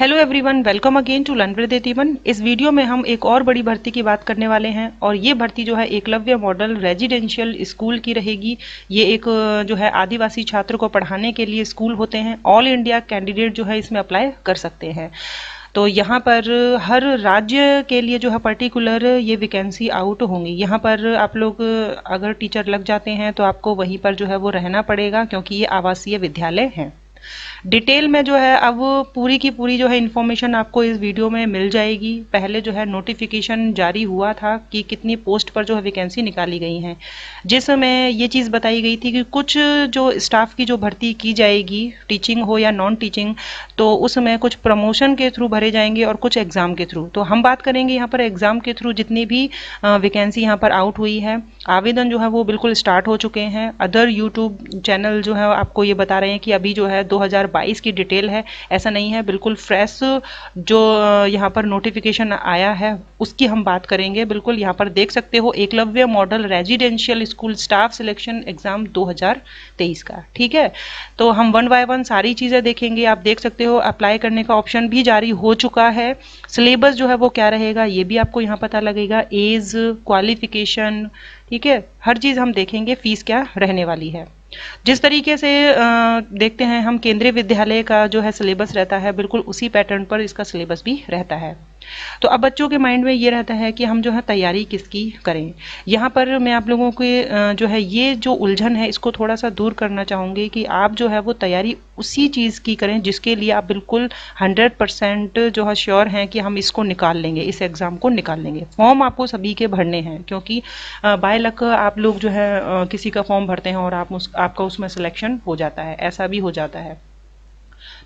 hello everyone welcome again to learn with इस video में हम एक और बड़ी भर्ती की बात करने वाले हैं और ये भर्ती जो है एकलव्य मॉडल रेजिडेंशियल स्कूल की रहेगी ये एक जो है आदिवासी छात्र को पढ़ाने के लिए स्कूल होते हैं ऑल इंडिया कैंडिडेट जो है इसमें अप्लाई कर सकते हैं तो यहाँ पर हर राज्य के लिए जो है पर्टिकुलर ये वैकेंसी आउट होंगी यहाँ पर आप लोग अगर टीचर लग जाते हैं तो आपको वहीं पर जो है वो रहना पड़ेगा क्योंकि ये आवासीय विद्यालय हैं डिटेल में जो है अब पूरी की पूरी जो है इन्फॉर्मेशन आपको इस वीडियो में मिल जाएगी पहले जो है नोटिफिकेशन जारी हुआ था कि कितनी पोस्ट पर जो है वैकेंसी निकाली गई हैं जिसमें ये चीज़ बताई गई थी कि कुछ जो स्टाफ की जो भर्ती की जाएगी टीचिंग हो या नॉन टीचिंग तो उसमें कुछ प्रमोशन के थ्रू भरे जाएंगे और कुछ एग्ज़ाम के थ्रू तो हम बात करेंगे यहाँ पर एग्ज़ाम के थ्रू जितनी भी वैकेंसी यहाँ पर आउट हुई है आवेदन जो है वो बिल्कुल स्टार्ट हो चुके हैं अदर यूट्यूब चैनल जो है आपको ये बता रहे हैं कि अभी जो है 2022 की डिटेल है ऐसा नहीं है बिल्कुल फ्रेश जो यहाँ पर नोटिफिकेशन आया है उसकी हम बात करेंगे बिल्कुल यहाँ पर देख सकते हो Eklavya model residential school staff selection exam दो का ठीक है तो हम वन बाय वन सारी चीज़ें देखेंगे आप देख सकते हो अप्लाई करने का ऑप्शन भी जारी हो चुका है सिलेबस जो है वो क्या रहेगा ये भी आपको यहाँ पता लगेगा एज क्वालिफिकेशन ठीक है हर चीज़ हम देखेंगे फीस क्या रहने वाली है जिस तरीके से देखते हैं हम केंद्रीय विद्यालय का जो है सिलेबस रहता है बिल्कुल उसी पैटर्न पर इसका सिलेबस भी रहता है तो अब बच्चों के माइंड में ये रहता है कि हम जो है तैयारी किसकी करें यहाँ पर मैं आप लोगों के जो है ये जो उलझन है इसको थोड़ा सा दूर करना चाहूँगी कि आप जो है वो तैयारी उसी चीज़ की करें जिसके लिए आप बिल्कुल हंड्रेड परसेंट जो है श्योर हैं कि हम इसको निकाल लेंगे इस एग्ज़ाम को निकाल लेंगे फॉर्म आपको सभी के भरने हैं क्योंकि बाय लक आप लोग जो है किसी का फॉर्म भरते हैं और आप उस आपका उसमें सिलेक्शन हो जाता है ऐसा भी हो जाता है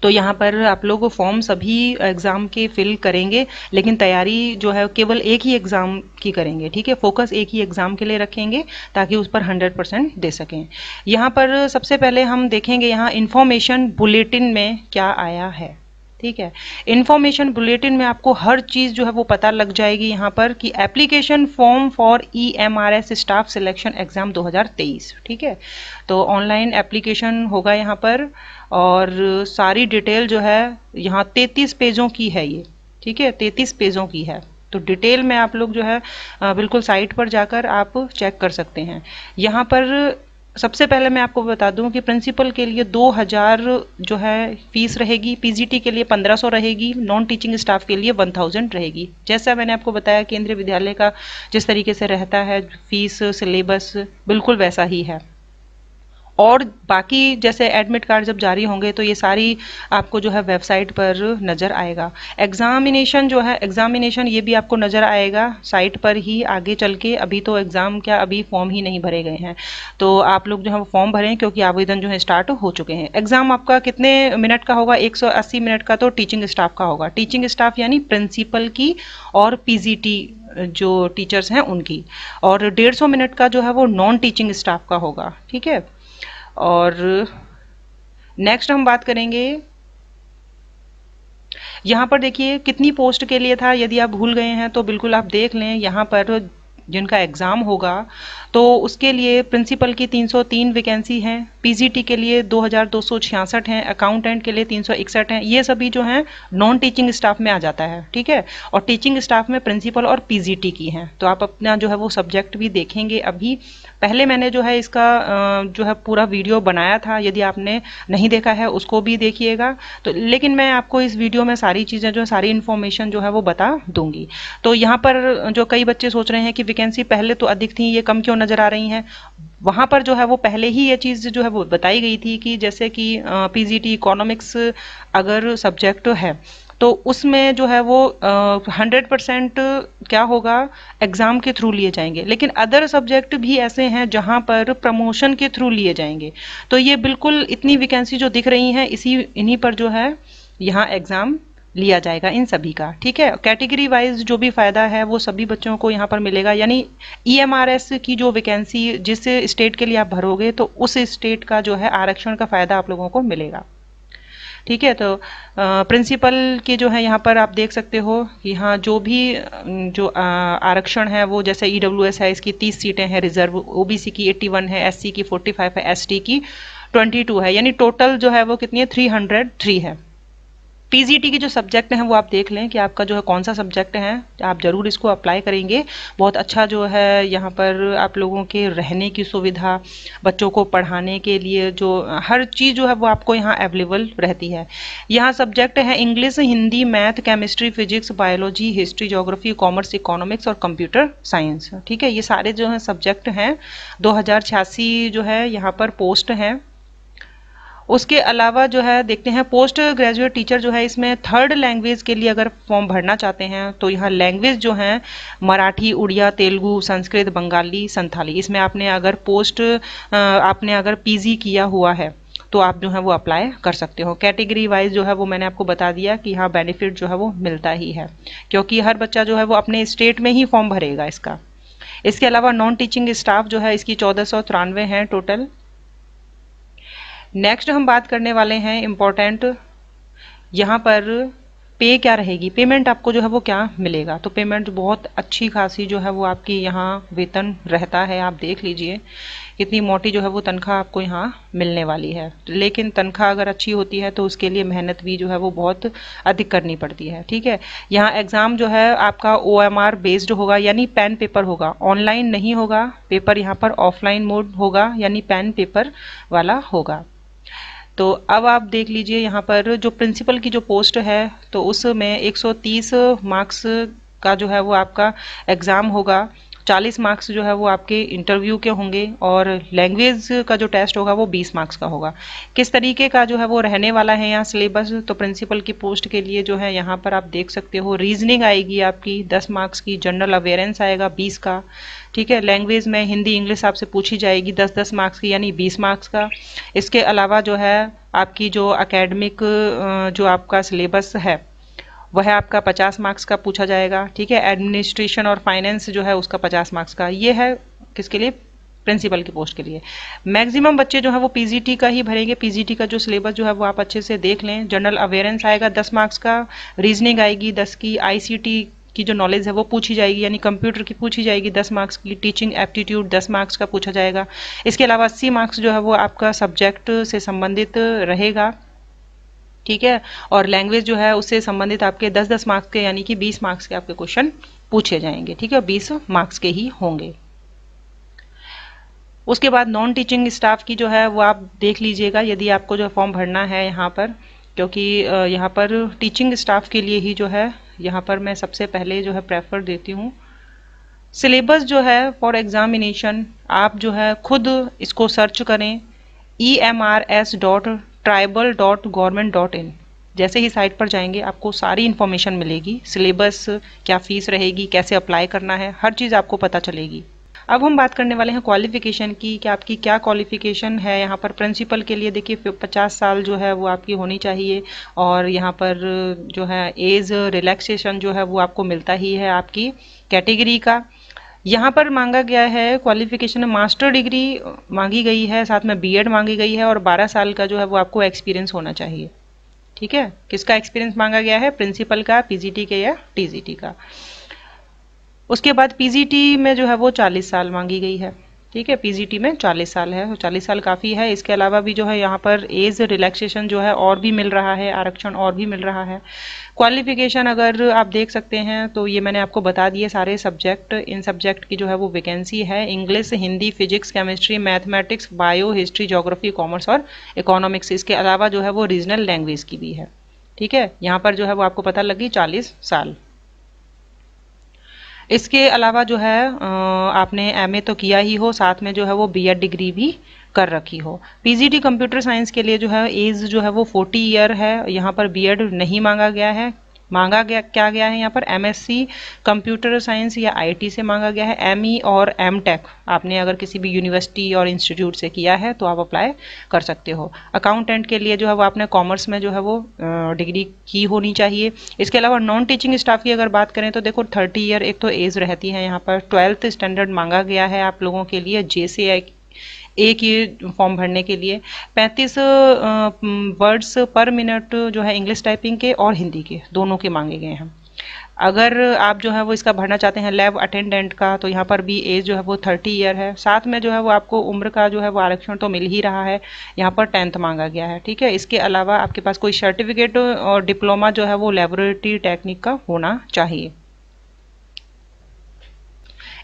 तो यहाँ पर आप लोग फॉर्म सभी एग्ज़ाम के फिल करेंगे लेकिन तैयारी जो है केवल एक ही एग्ज़ाम की करेंगे ठीक है फोकस एक ही एग्ज़ाम के लिए रखेंगे ताकि उस पर हंड्रेड परसेंट दे सकें यहाँ पर सबसे पहले हम देखेंगे यहाँ इन्फॉर्मेशन बुलेटिन में क्या आया है ठीक है इन्फॉर्मेशन बुलेटिन में आपको हर चीज़ जो है वो पता लग जाएगी यहाँ पर कि application form for E M R S staff selection exam 2023 ठीक है तो ऑनलाइन एप्लीकेशन होगा यहाँ पर और सारी डिटेल जो है यहाँ 33 पेजों की है ये ठीक है 33 पेजों की है तो डिटेल में आप लोग जो है बिल्कुल साइट पर जाकर आप चेक कर सकते हैं यहाँ पर सबसे पहले मैं आपको बता दूं कि प्रिंसिपल के लिए 2000 जो है फीस रहेगी पीजीटी के लिए 1500 रहेगी नॉन टीचिंग स्टाफ के लिए 1000 रहेगी जैसा मैंने आपको बताया केंद्रीय विद्यालय का जिस तरीके से रहता है फीस सिलेबस बिल्कुल वैसा ही है और बाकी जैसे एडमिट कार्ड जब जारी होंगे तो ये सारी आपको जो है वेबसाइट पर नज़र आएगा एग्ज़ामिनेशन जो है एग्ज़ामिनेशन ये भी आपको नज़र आएगा साइट पर ही आगे चल के अभी तो एग्ज़ाम क्या अभी फॉर्म ही नहीं भरे गए हैं तो आप लोग जो है वो फॉर्म भरें क्योंकि आवेदन जो है स्टार्ट हो चुके हैं एग्ज़ाम आपका कितने मिनट का होगा एक मिनट का तो टीचिंग स्टाफ का होगा टीचिंग स्टाफ यानी प्रिंसिपल की और पी जो टीचर्स हैं उनकी और डेढ़ मिनट का जो है वो नॉन टीचिंग स्टाफ का होगा ठीक है और नेक्स्ट हम बात करेंगे यहाँ पर देखिए कितनी पोस्ट के लिए था यदि आप भूल गए हैं तो बिल्कुल आप देख लें यहाँ पर जिनका एग्ज़ाम होगा तो उसके लिए प्रिंसिपल की 303 वैकेंसी हैं पीजीटी के लिए 2266 हैं अकाउंटेंट के लिए 361 हैं ये सभी जो हैं नॉन टीचिंग स्टाफ में आ जाता है ठीक है और टीचिंग स्टाफ में प्रिंसिपल और पीजीटी की हैं तो आप अपना जो है वो सब्जेक्ट भी देखेंगे अभी पहले मैंने जो है इसका जो है पूरा वीडियो बनाया था यदि आपने नहीं देखा है उसको भी देखिएगा तो लेकिन मैं आपको इस वीडियो में सारी चीज़ें जो सारी इन्फॉर्मेशन जो है वो बता दूंगी तो यहाँ पर जो कई बच्चे सोच रहे हैं कि वैकेंसी पहले तो अधिक थी ये कम क्यों नज़र आ रही हैं वहाँ पर जो है वो पहले ही ये चीज़ जो है वो बताई गई थी कि जैसे कि पीजीटी इकोनॉमिक्स अगर सब्जेक्ट है तो उसमें जो है वो हंड्रेड परसेंट क्या होगा एग्ज़ाम के थ्रू लिए जाएंगे लेकिन अदर सब्जेक्ट भी ऐसे हैं जहाँ पर प्रमोशन के थ्रू लिए जाएंगे तो ये बिल्कुल इतनी वैकेंसी जो दिख रही हैं इसी इन्हीं पर जो है यहाँ एग्ज़ाम लिया जाएगा इन सभी का ठीक है कैटेगरी वाइज जो भी फ़ायदा है वो सभी बच्चों को यहाँ पर मिलेगा यानी ईएमआरएस e की जो वैकेंसी जिस स्टेट के लिए आप भरोगे तो उस स्टेट का जो है आरक्षण का फ़ायदा आप लोगों को मिलेगा ठीक है तो प्रिंसिपल के जो है यहाँ पर आप देख सकते हो कि जो भी जो आरक्षण है वो जैसे ई e है इसकी तीस सीटें हैं रिजर्व ओ की एट्टी वन है एस की फोर्टी फाइव है एस की ट्वेंटी टू है यानी टोटल जो है वो कितनी है थ्री हंड्रेड थ्री है टी के जो सब्जेक्ट हैं वो आप देख लें कि आपका जो है कौन सा सब्जेक्ट है आप ज़रूर इसको अप्लाई करेंगे बहुत अच्छा जो है यहाँ पर आप लोगों के रहने की सुविधा बच्चों को पढ़ाने के लिए जो हर चीज़ जो है वो आपको यहाँ अवेलेबल रहती है यहाँ सब्जेक्ट है English Hindi math chemistry physics biology history geography commerce economics और कंप्यूटर साइंस ठीक है ये सारे जो हैं सब्जेक्ट हैं दो जो है यहाँ पर पोस्ट हैं उसके अलावा जो है देखते हैं पोस्ट ग्रेजुएट टीचर जो है इसमें थर्ड लैंग्वेज के लिए अगर फॉर्म भरना चाहते हैं तो यहाँ लैंग्वेज जो है मराठी उड़िया तेलुगु संस्कृत बंगाली संथाली इसमें आपने अगर पोस्ट आपने अगर पीजी किया हुआ है तो आप जो है वो अप्लाई कर सकते हो कैटेगरी वाइज जो है वो मैंने आपको बता दिया कि हाँ बेनिफिट जो है वो मिलता ही है क्योंकि हर बच्चा जो है वो अपने स्टेट में ही फॉर्म भरेगा इसका इसके अलावा नॉन टीचिंग स्टाफ जो है इसकी चौदह सौ तिरानवे हैं टोटल नेक्स्ट हम बात करने वाले हैं इम्पोर्टेंट यहाँ पर पे क्या रहेगी पेमेंट आपको जो है वो क्या मिलेगा तो पेमेंट बहुत अच्छी खासी जो है वो आपकी यहाँ वेतन रहता है आप देख लीजिए इतनी मोटी जो है वो तनख्वाह आपको यहाँ मिलने वाली है लेकिन तनख्वाह अगर अच्छी होती है तो उसके लिए मेहनत भी जो है वो बहुत अधिक करनी पड़ती है ठीक है यहाँ एग्ज़ाम जो है आपका ओ बेस्ड होगा यानी पेन पेपर होगा ऑनलाइन नहीं होगा पेपर यहाँ पर ऑफलाइन मोड होगा यानी पेन पेपर वाला होगा तो अब आप देख लीजिए यहाँ पर जो प्रिंसिपल की जो पोस्ट है तो उसमें 130 मार्क्स का जो है वो आपका एग्ज़ाम होगा 40 मार्क्स जो है वो आपके इंटरव्यू के होंगे और लैंग्वेज का जो टेस्ट होगा वो 20 मार्क्स का होगा किस तरीके का जो है वो रहने वाला है यहाँ सिलेबस तो प्रिंसिपल की पोस्ट के लिए जो है यहाँ पर आप देख सकते हो रीजनिंग आएगी आपकी 10 मार्क्स की जनरल अवेयरेंस आएगा 20 का ठीक है लैंग्वेज में हिंदी इंग्लिश आपसे पूछी जाएगी दस दस मार्क्स की यानी बीस मार्क्स का इसके अलावा जो है आपकी जो अकेडमिक जो आपका सिलेबस है वह आपका पचास मार्क्स का पूछा जाएगा ठीक है एडमिनिस्ट्रेशन और फाइनेंस जो है उसका पचास मार्क्स का ये है किसके लिए प्रिंसिपल की पोस्ट के लिए मैक्सिमम बच्चे जो है वो पीजीटी का ही भरेंगे पीजीटी का जो सिलेबस जो है वो आप अच्छे से देख लें जनरल अवेयरेंस आएगा दस मार्क्स का रीजनिंग आएगी दस की आईसीटी की जो नॉलेज है वो पूछी जाएगी यानी कंप्यूटर की पूछी जाएगी दस मार्क्स की टीचिंग एप्टीट्यूड दस मार्क्स का पूछा जाएगा इसके अलावा अस्सी मार्क्स जो है वो आपका सब्जेक्ट से संबंधित रहेगा ठीक है और लैंग्वेज जो है उससे संबंधित आपके 10-10 मार्क्स के यानी कि 20 मार्क्स के आपके क्वेश्चन पूछे जाएंगे ठीक है बीस 20 मार्क्स के ही होंगे उसके बाद नॉन टीचिंग स्टाफ की जो है वो आप देख लीजिएगा यदि आपको जो फॉर्म भरना है यहाँ पर क्योंकि यहाँ पर टीचिंग स्टाफ के लिए ही जो है यहाँ पर मैं सबसे पहले जो है प्रेफर देती हूँ सिलेबस जो है फॉर एग्ज़ामिनेशन आप जो है खुद इसको सर्च करें E M R S dot tribal dot government dot in जैसे ही साइट पर जाएंगे आपको सारी इन्फॉर्मेशन मिलेगी सिलेबस क्या फ़ीस रहेगी कैसे अप्लाई करना है हर चीज़ आपको पता चलेगी अब हम बात करने वाले हैं क्वालिफिकेशन की कि आपकी क्या क्वालिफिकेशन है यहाँ पर प्रिंसिपल के लिए देखिए 50 साल जो है वो आपकी होनी चाहिए और यहाँ पर जो है एज रिलैक्सेशन जो है वो आपको मिलता ही है आपकी कैटेगरी का यहाँ पर मांगा गया है क्वालिफिकेशन मास्टर डिग्री मांगी गई है साथ में बीएड मांगी गई है और 12 साल का जो है वो आपको एक्सपीरियंस होना चाहिए ठीक है किसका एक्सपीरियंस मांगा गया है प्रिंसिपल का पीजीटी के या टीजीटी का उसके बाद पीजीटी में जो है वो 40 साल मांगी गई है ठीक है पीजीटी में 40 साल है तो चालीस साल काफ़ी है इसके अलावा भी जो है यहाँ पर एज रिलैक्सेशन जो है और भी मिल रहा है आरक्षण और भी मिल रहा है क्वालिफिकेशन अगर आप देख सकते हैं तो ये मैंने आपको बता दिए सारे सब्जेक्ट इन सब्जेक्ट की जो है वो वैकेंसी है English Hindi physics chemistry mathematics bio history geography commerce और इकोनॉमिक्स इसके अलावा जो है वो रीजनल लैंग्वेज की भी है ठीक है यहाँ पर जो है वो आपको पता लगी चालीस साल इसके अलावा जो है आपने एमए तो किया ही हो साथ में जो है वो बीएड डिग्री भी कर रखी हो पीजीटी कंप्यूटर साइंस के लिए जो है एज जो है वो 40 ईयर है यहाँ पर बीएड नहीं मांगा गया है मांगा गया क्या गया है यहाँ पर सी कंप्यूटर साइंस या आईटी से मांगा गया है ई e और टेक आपने अगर किसी भी यूनिवर्सिटी और इंस्टीट्यूट से किया है तो आप अप्लाई कर सकते हो अकाउंटेंट के लिए जो है वो आपने कॉमर्स में जो है वो डिग्री की होनी चाहिए इसके अलावा नॉन टीचिंग स्टाफ की अगर बात करें तो देखो थर्टी ईयर एक तो एज रहती है यहाँ पर ट्वेल्थ स्टैंडर्ड मांगा गया है आप लोगों के लिए जे आई एक ही फॉर्म भरने के लिए 35 वर्ड्स पर मिनट जो है इंग्लिश टाइपिंग के और हिंदी के दोनों के मांगे गए हैं अगर आप जो है वो इसका भरना चाहते हैं लैब अटेंडेंट का तो यहाँ पर भी एज जो है वो थर्टी ईयर है साथ में जो है वो आपको उम्र का जो है वो आरक्षण तो मिल ही रहा है यहाँ पर टेंथ मांगा गया है ठीक है इसके अलावा आपके पास कोई सर्टिफिकेट और डिप्लोमा जो है वो लेबोरेटरी टेक्निक का होना चाहिए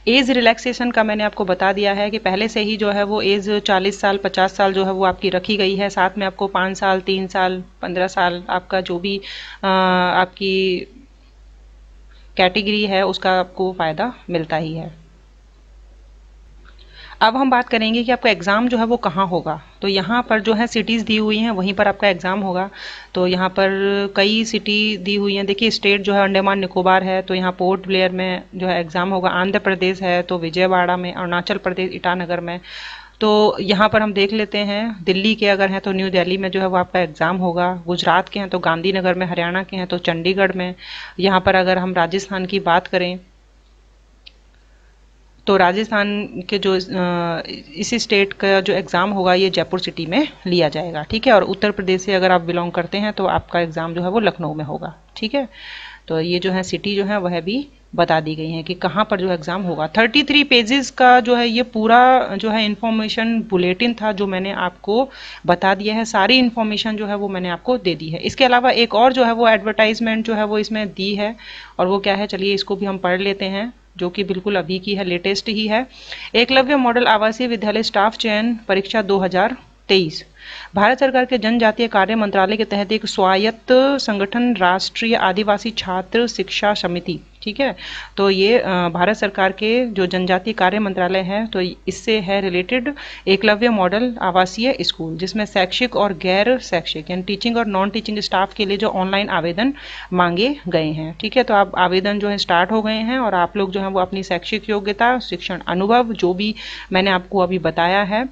एज रिलैक्सेशन का मैंने आपको बता दिया है कि पहले से ही जो है वो एज 40 साल 50 साल जो है वो आपकी रखी गई है साथ में आपको पाँच साल तीन साल पंद्रह साल आपका जो भी आ, आपकी कैटेगरी है उसका आपको फ़ायदा मिलता ही है अब हम बात करेंगे कि आपका एग्ज़ाम जो है वो कहाँ होगा तो यहाँ पर जो है सिटीज़ दी हुई हैं वहीं पर आपका एग्ज़ाम होगा तो यहाँ पर कई सिटी दी हुई हैं देखिए स्टेट जो है अंडमान निकोबार है तो यहाँ पोर्ट ब्लेयर में जो है एग्ज़ाम होगा आंध्र प्रदेश है तो विजयवाड़ा में अरुणाचल प्रदेश ईटानगर में तो यहाँ पर हम देख लेते हैं दिल्ली के अगर हैं तो न्यू दिल्ली में जो है वो आपका एग्ज़ाम होगा गुजरात के हैं तो गांधीनगर में हरियाणा के हैं तो चंडीगढ़ में यहाँ पर अगर हम राजस्थान की बात करें तो राजस्थान के जो इसी स्टेट का जो एग्ज़ाम होगा ये जयपुर सिटी में लिया जाएगा ठीक है और उत्तर प्रदेश से अगर आप बिलोंग करते हैं तो आपका एग्ज़ाम जो है वो लखनऊ में होगा ठीक है तो ये जो है सिटी जो है वह भी बता दी गई है कि कहाँ पर जो एग्ज़ाम होगा 33 पेजेस का जो है ये पूरा जो है इन्फॉर्मेशन बुलेटिन था जो मैंने आपको बता दिया है सारी इन्फॉर्मेशन जो है वो मैंने आपको दे दी है इसके अलावा एक और जो है वो एडवर्टाइजमेंट जो है वो इसमें दी है और वो क्या है चलिए इसको भी हम पढ़ लेते हैं जो कि बिल्कुल अभी की है लेटेस्ट ही है एकलव्य मॉडल आवासीय विद्यालय स्टाफ चयन परीक्षा 2023 भारत सरकार के जनजातीय कार्य मंत्रालय के तहत एक स्वायत्त संगठन राष्ट्रीय आदिवासी छात्र शिक्षा समिति ठीक है तो ये भारत सरकार के जो जनजातीय कार्य मंत्रालय हैं तो इससे है रिलेटेड एकलव्य मॉडल आवासीय स्कूल जिसमें शैक्षिक और गैर शैक्षिक यानी टीचिंग और नॉन टीचिंग स्टाफ के लिए जो ऑनलाइन आवेदन मांगे गए हैं ठीक है तो आप आवेदन जो है स्टार्ट हो गए हैं और आप लोग जो है वो अपनी शैक्षिक योग्यता शिक्षण अनुभव जो भी मैंने आपको अभी बताया है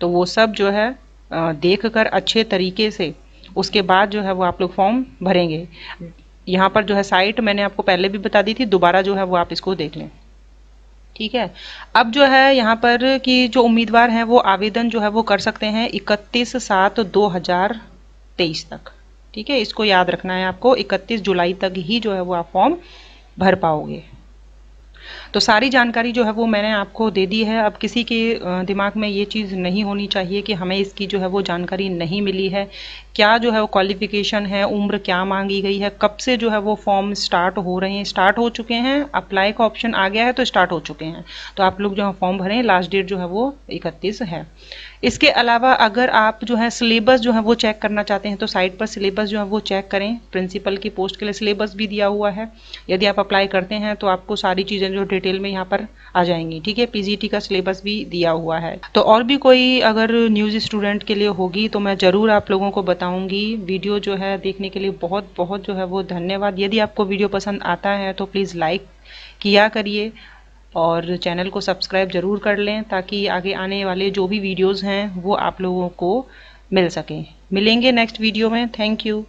तो वो सब जो है देख कर अच्छे तरीके से उसके बाद जो है वो आप लोग फॉर्म भरेंगे यहाँ पर जो है साइट मैंने आपको पहले भी बता दी थी दोबारा जो है वो आप इसको देख लें ठीक है अब जो है यहाँ पर कि जो उम्मीदवार हैं वो आवेदन जो है वो कर सकते हैं इकतीस सात दो हजार तेईस तक ठीक है इसको याद रखना है आपको इकतीस जुलाई तक ही जो है वो आप फॉर्म भर पाओगे तो सारी जानकारी जो है वो मैंने आपको दे दी है अब किसी के दिमाग में ये चीज़ नहीं होनी चाहिए कि हमें इसकी जो है वो जानकारी नहीं मिली है क्या जो है वो क्वालिफिकेशन है उम्र क्या मांगी गई है कब से जो है वो फॉर्म स्टार्ट हो रहे हैं स्टार्ट हो चुके हैं अप्लाई का ऑप्शन आ गया है तो स्टार्ट हो चुके हैं तो आप लोग जो है फॉर्म भरें लास्ट डेट जो है वो इकतीस है इसके अलावा अगर आप जो है सिलेबस जो है वो चेक करना चाहते हैं तो साइट पर सिलेबस जो है वो चेक करें प्रिंसिपल की पोस्ट के लिए सिलेबस भी दिया हुआ है यदि आप अप्लाई करते हैं तो आपको सारी चीज़ें जो डिटेल में यहाँ पर आ जाएंगी ठीक है पी का सिलेबस भी दिया हुआ है तो और भी कोई अगर न्यूज़ स्टूडेंट के लिए होगी तो मैं ज़रूर आप लोगों को बताऊँगी वीडियो जो है देखने के लिए बहुत बहुत जो है वो धन्यवाद यदि आपको वीडियो पसंद आता है तो प्लीज़ लाइक किया करिए और चैनल को सब्सक्राइब ज़रूर कर लें ताकि आगे आने वाले जो भी वीडियोज़ हैं वो आप लोगों को मिल सकें मिलेंगे नेक्स्ट वीडियो में थैंक यू